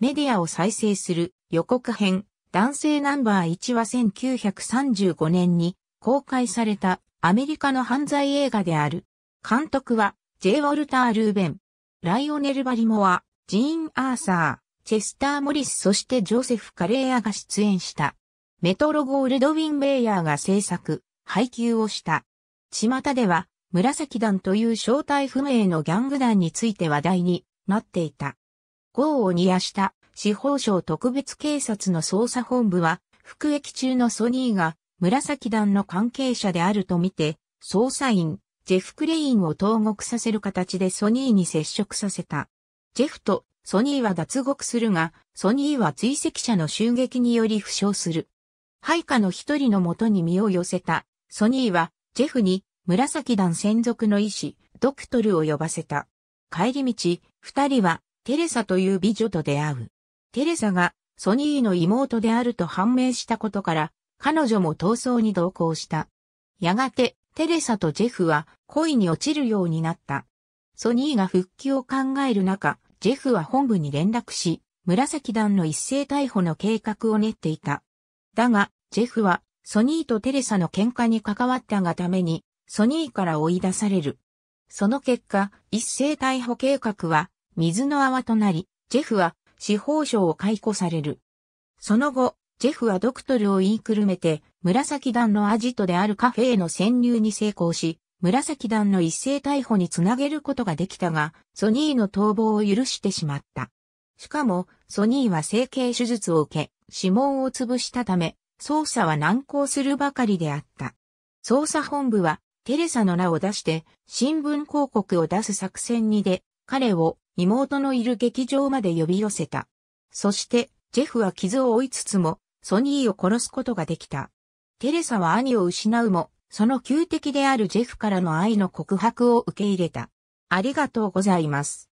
メディアを再生する予告編男性ナンバー1は1935年に公開されたアメリカの犯罪映画である。監督は J. ウォルター・ルーベン。ライオネル・バリモア、ジーン・アーサー、チェスター・モリスそしてジョセフ・カレーアが出演した。メトロゴールドウィン・ベイヤーが制作、配給をした。巷では、紫団という正体不明のギャング団について話題になっていた。豪を煮やした司法省特別警察の捜査本部は、服役中のソニーが、紫団の関係者であるとみて、捜査員、ジェフ・クレインを投獄させる形でソニーに接触させた。ジェフとソニーは脱獄するが、ソニーは追跡者の襲撃により負傷する。配下の一人のもとに身を寄せた、ソニーは、ジェフに、紫団専属の医師、ドクトルを呼ばせた。帰り道、二人は、テレサという美女と出会う。テレサがソニーの妹であると判明したことから、彼女も逃走に同行した。やがて、テレサとジェフは恋に落ちるようになった。ソニーが復帰を考える中、ジェフは本部に連絡し、紫団の一斉逮捕の計画を練っていた。だが、ジェフは、ソニーとテレサの喧嘩に関わったがために、ソニーから追い出される。その結果、一斉逮捕計画は、水の泡となり、ジェフは司法省を解雇される。その後、ジェフはドクトルを言いくるめて、紫団のアジトであるカフェへの潜入に成功し、紫団の一斉逮捕につなげることができたが、ソニーの逃亡を許してしまった。しかも、ソニーは整形手術を受け、指紋を潰したため、捜査は難航するばかりであった。捜査本部は、テレサの名を出して、新聞広告を出す作戦にで、彼を妹のいる劇場まで呼び寄せた。そして、ジェフは傷を負いつつも、ソニーを殺すことができた。テレサは兄を失うも、その旧敵であるジェフからの愛の告白を受け入れた。ありがとうございます。